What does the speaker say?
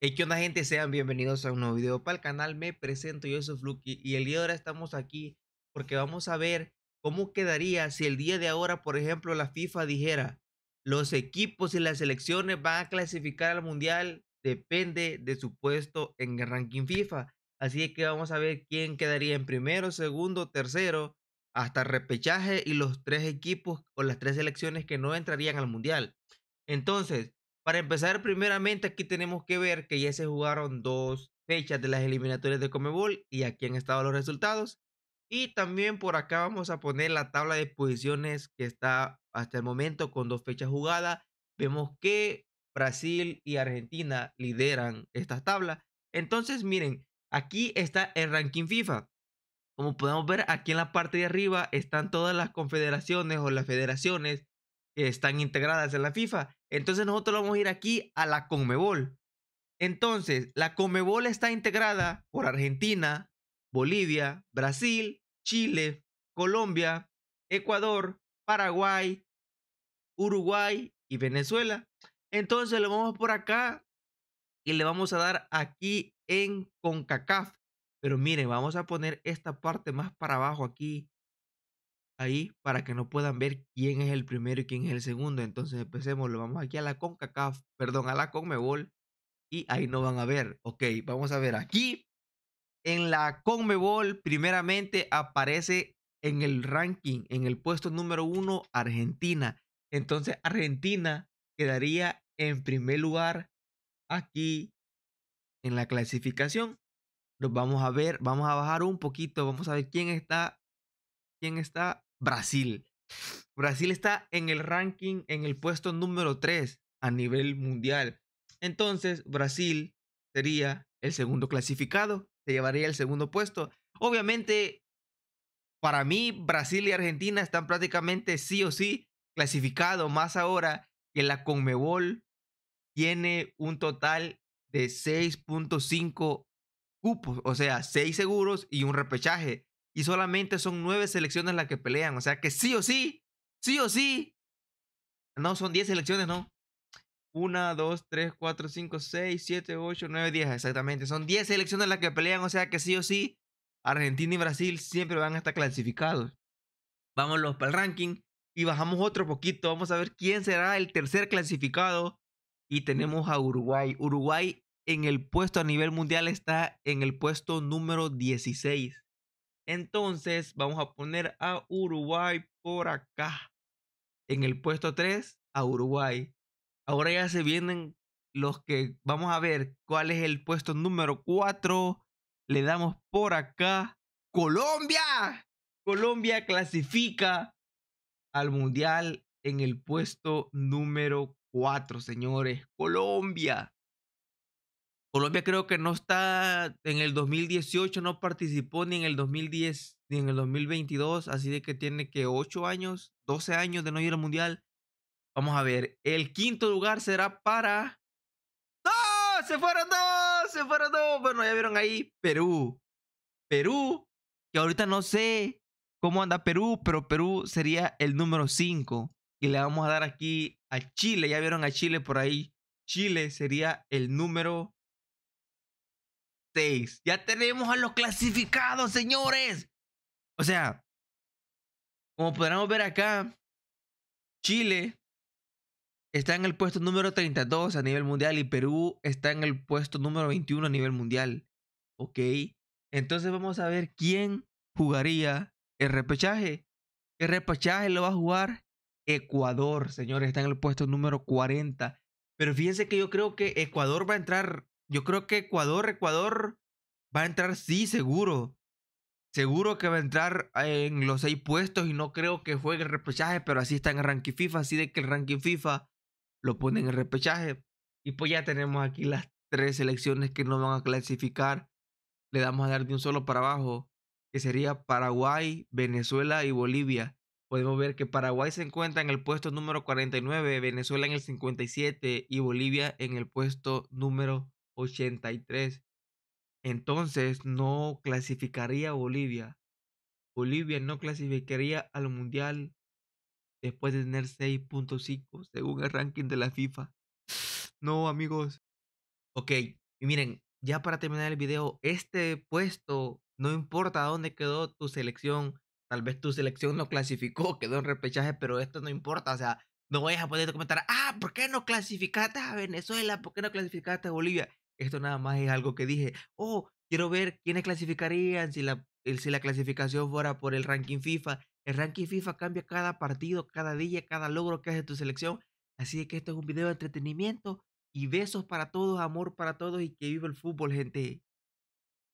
Hey, que una gente? Sean bienvenidos a un nuevo video para el canal. Me presento, yo soy Fluki y el día de ahora estamos aquí porque vamos a ver cómo quedaría si el día de ahora, por ejemplo, la FIFA dijera los equipos y las selecciones van a clasificar al Mundial depende de su puesto en el ranking FIFA. Así que vamos a ver quién quedaría en primero, segundo, tercero, hasta repechaje y los tres equipos o las tres selecciones que no entrarían al Mundial. Entonces, para empezar, primeramente aquí tenemos que ver que ya se jugaron dos fechas de las eliminatorias de Comebol y aquí han estado los resultados. Y también por acá vamos a poner la tabla de posiciones que está hasta el momento con dos fechas jugadas. Vemos que Brasil y Argentina lideran esta tabla. Entonces, miren, aquí está el ranking FIFA. Como podemos ver, aquí en la parte de arriba están todas las confederaciones o las federaciones están integradas en la FIFA. Entonces nosotros vamos a ir aquí a la Conmebol. Entonces, la Conmebol está integrada por Argentina, Bolivia, Brasil, Chile, Colombia, Ecuador, Paraguay, Uruguay y Venezuela. Entonces lo vamos por acá y le vamos a dar aquí en CONCACAF. Pero miren, vamos a poner esta parte más para abajo aquí ahí para que no puedan ver quién es el primero y quién es el segundo. Entonces empecemos, lo vamos aquí a la CONCACAF, perdón, a la CONMEBOL y ahí no van a ver. Ok, vamos a ver aquí. En la CONMEBOL primeramente aparece en el ranking, en el puesto número uno, Argentina. Entonces Argentina quedaría en primer lugar aquí en la clasificación. Nos vamos a ver, vamos a bajar un poquito, vamos a ver quién está quién está Brasil. Brasil está en el ranking, en el puesto número 3 a nivel mundial. Entonces, Brasil sería el segundo clasificado, se llevaría el segundo puesto. Obviamente, para mí, Brasil y Argentina están prácticamente sí o sí clasificados, más ahora que la Conmebol tiene un total de 6.5 cupos, o sea, 6 seguros y un repechaje y solamente son nueve selecciones las que pelean. O sea que sí o sí, sí o sí. No, son diez selecciones, ¿no? Una, dos, tres, cuatro, cinco, seis, siete, ocho, nueve, diez, exactamente. Son diez selecciones las que pelean, o sea que sí o sí, Argentina y Brasil siempre van a estar clasificados. Vámonos para el ranking y bajamos otro poquito. Vamos a ver quién será el tercer clasificado. Y tenemos a Uruguay. Uruguay en el puesto a nivel mundial está en el puesto número 16. Entonces vamos a poner a Uruguay por acá. En el puesto 3, a Uruguay. Ahora ya se vienen los que vamos a ver cuál es el puesto número 4. Le damos por acá. Colombia. Colombia clasifica al Mundial en el puesto número 4, señores. Colombia. Colombia creo que no está en el 2018, no participó ni en el 2010 ni en el 2022, así de que tiene que 8 años, 12 años de no ir al mundial. Vamos a ver, el quinto lugar será para... ¡No! ¡Se fueron dos! ¡Se fueron dos! Bueno, ya vieron ahí Perú. Perú, que ahorita no sé cómo anda Perú, pero Perú sería el número 5. Y le vamos a dar aquí a Chile, ya vieron a Chile por ahí. Chile sería el número ya tenemos a los clasificados, señores. O sea, como podremos ver acá, Chile está en el puesto número 32 a nivel mundial y Perú está en el puesto número 21 a nivel mundial. ¿Ok? Entonces vamos a ver quién jugaría el repechaje. El repechaje lo va a jugar Ecuador, señores. Está en el puesto número 40. Pero fíjense que yo creo que Ecuador va a entrar yo creo que Ecuador, Ecuador va a entrar, sí, seguro. Seguro que va a entrar en los seis puestos y no creo que juegue el repechaje, pero así está en el ranking FIFA, así de que el ranking FIFA lo pone en el repechaje. Y pues ya tenemos aquí las tres selecciones que no van a clasificar. Le damos a dar de un solo para abajo, que sería Paraguay, Venezuela y Bolivia. Podemos ver que Paraguay se encuentra en el puesto número 49, Venezuela en el 57 y Bolivia en el puesto número 83. Entonces no clasificaría Bolivia. Bolivia no clasificaría al Mundial después de tener 6.5 según el ranking de la FIFA. No, amigos. Ok, y miren, ya para terminar el video, este puesto, no importa dónde quedó tu selección, tal vez tu selección no clasificó, quedó en repechaje, pero esto no importa, o sea, no vayas a poder comentar, ah, ¿por qué no clasificaste a Venezuela? ¿Por qué no clasificaste a Bolivia? Esto nada más es algo que dije, oh, quiero ver quiénes clasificarían si la, eh, si la clasificación fuera por el ranking FIFA. El ranking FIFA cambia cada partido, cada día, cada logro que hace tu selección. Así que esto es un video de entretenimiento y besos para todos, amor para todos y que viva el fútbol, gente.